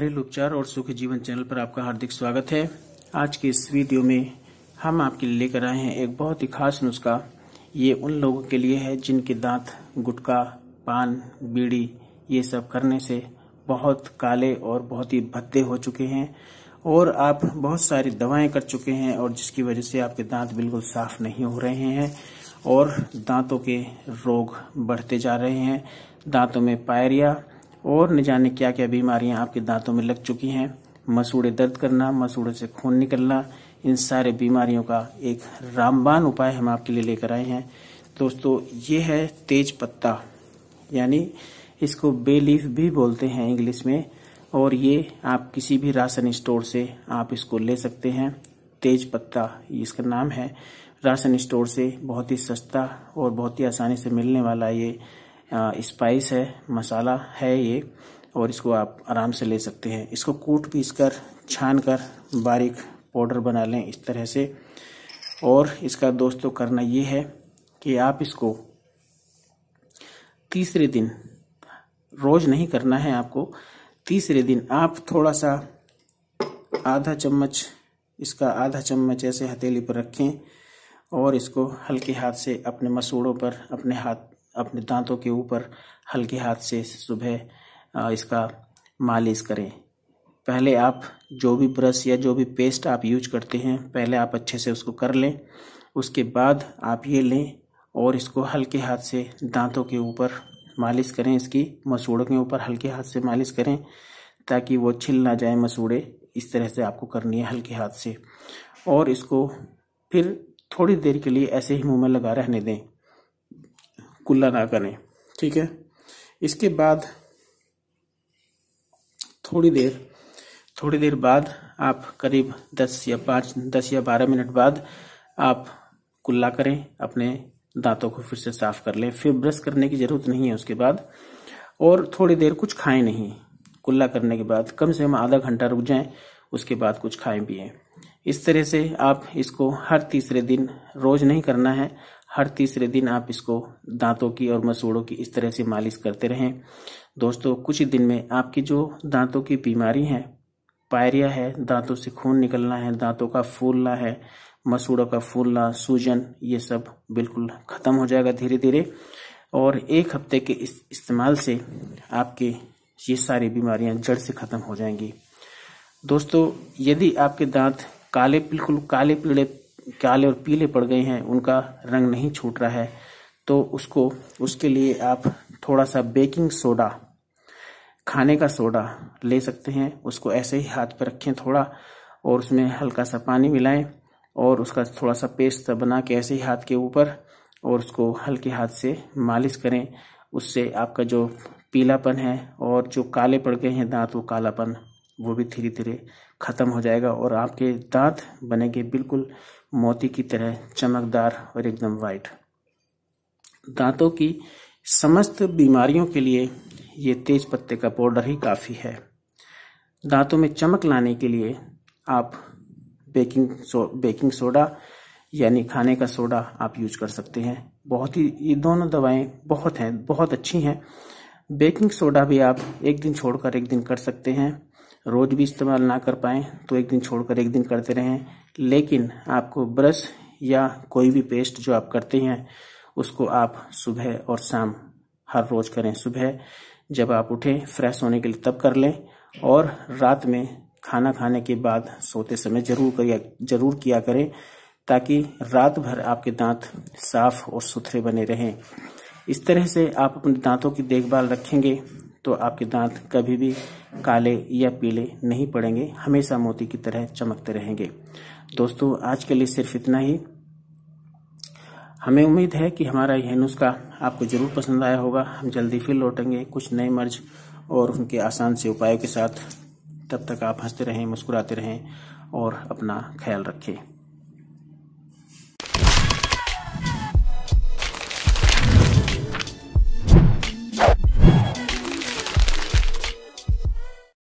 घरेलू उपचार और सुख जीवन चैनल पर आपका हार्दिक स्वागत है आज के इस वीडियो में हम आपके लिए लेकर आए हैं एक बहुत ही खास नुस्खा ये उन लोगों के लिए है जिनके दांत गुटखा पान बीड़ी ये सब करने से बहुत काले और बहुत ही भद्दे हो चुके हैं और आप बहुत सारी दवाएं कर चुके हैं और जिसकी वजह से आपके दांत बिल्कुल साफ नहीं हो रहे हैं और दांतों के रोग बढ़ते जा रहे हैं दांतों में पायरिया और न जाने क्या क्या बीमारियां आपके दांतों में लग चुकी हैं मसूड़े दर्द करना मसूड़े से खून निकलना इन सारे बीमारियों का एक रामबान उपाय हम आपके लिए लेकर आए हैं दोस्तों ये है तेज पत्ता यानी इसको बेलीफ भी बोलते हैं इंग्लिश में और ये आप किसी भी राशन स्टोर से आप इसको ले सकते हैं तेज पत्ता इसका नाम है राशन स्टोर से बहुत ही सस्ता और बहुत ही आसानी से मिलने वाला ये स्पाइस है मसाला है ये और इसको आप आराम से ले सकते हैं इसको कूट पीस कर छान कर बारीक पाउडर बना लें इस तरह से और इसका दोस्तों करना ये है कि आप इसको तीसरे दिन रोज नहीं करना है आपको तीसरे दिन आप थोड़ा सा आधा चम्मच इसका आधा चम्मच ऐसे हथेली पर रखें और इसको हल्के हाथ से अपने मसूड़ों पर अपने हाथ अपने दांतों के ऊपर हल्के हाथ से सुबह इसका मालिश करें पहले आप जो भी ब्रश या जो भी पेस्ट आप यूज करते हैं पहले आप अच्छे से उसको कर लें उसके बाद आप ये लें और इसको हल्के हाथ से दांतों के ऊपर मालिश करें इसकी मसूड़ों के ऊपर हल्के हाथ से मालिश करें ताकि वो छिल ना जाए मसूड़े इस तरह से आपको करनी है हल्के हाथ से और इसको फिर थोड़ी देर के लिए ऐसे ही मुंह में लगा रहने दें कुल्ला ना करें ठीक है इसके बाद थोड़ी देर थोड़ी देर बाद आप करीब दस या पाँच दस या बारह मिनट बाद आप कुल्ला करें अपने दांतों को फिर से साफ कर लें फिर ब्रश करने की ज़रूरत नहीं है उसके बाद और थोड़ी देर कुछ खाएं नहीं कुल्ला करने के बाद कम से कम आधा घंटा रुक जाएं उसके बाद कुछ खाएं पिए इस तरह से आप इसको हर तीसरे दिन रोज नहीं करना है हर तीसरे दिन आप इसको दांतों की और मसूड़ों की इस तरह से मालिश करते रहें दोस्तों कुछ ही दिन में आपकी जो दांतों की बीमारी है पायरिया है दांतों से खून निकलना है दांतों का फूलना है मसूड़ों का फूलना सूजन ये सब बिल्कुल ख़त्म हो जाएगा धीरे धीरे और एक हफ्ते के इस इस्तेमाल से आपके ये सारी बीमारियां जड़ से ख़त्म हो जाएंगी दोस्तों यदि आपके दांत काले बिल्कुल काले पीड़े काले और पीले पड़ गए हैं उनका रंग नहीं छूट रहा है तो उसको उसके लिए आप थोड़ा सा बेकिंग सोडा खाने का सोडा ले सकते हैं उसको ऐसे ही हाथ पर रखें थोड़ा और उसमें हल्का सा पानी मिलाएं और उसका थोड़ा सा पेस्ट बना के ऐसे ही हाथ के ऊपर और उसको हल्के हाथ से मालिश करें उससे आपका जो पीलापन है और जो काले पड़ गए हैं दांत वो कालापन वो भी धीरे धीरे ख़त्म हो जाएगा और आपके दांत बनेंगे बिल्कुल मोती की तरह चमकदार और एकदम वाइट दांतों की समस्त बीमारियों के लिए ये तेज पत्ते का पाउडर ही काफ़ी है दांतों में चमक लाने के लिए आप बेकिंग सो, बेकिंग सोडा यानी खाने का सोडा आप यूज कर सकते हैं बहुत ही ये दोनों दवाएं बहुत हैं बहुत अच्छी हैं बेकिंग सोडा भी आप एक दिन छोड़कर एक दिन कर सकते हैं रोज़ भी इस्तेमाल ना कर पाएँ तो एक दिन छोड़कर एक दिन करते रहें लेकिन आपको ब्रश या कोई भी पेस्ट जो आप करते हैं उसको आप सुबह और शाम हर रोज़ करें सुबह जब आप उठें फ्रेश होने के लिए तब कर लें और रात में खाना खाने के बाद सोते समय जरूर करिया जरूर किया करें ताकि रात भर आपके दांत साफ और सुथरे बने रहें इस तरह से आप अपने दांतों की देखभाल रखेंगे तो आपके दांत कभी भी काले या पीले नहीं पड़ेंगे हमेशा मोती की तरह चमकते रहेंगे दोस्तों आज के लिए सिर्फ इतना ही हमें उम्मीद है कि हमारा यह नुस्खा आपको ज़रूर पसंद आया होगा हम जल्दी फिर लौटेंगे कुछ नए मर्ज और उनके आसान से उपायों के साथ तब तक आप हंसते रहें मुस्कुराते रहें और अपना ख्याल रखें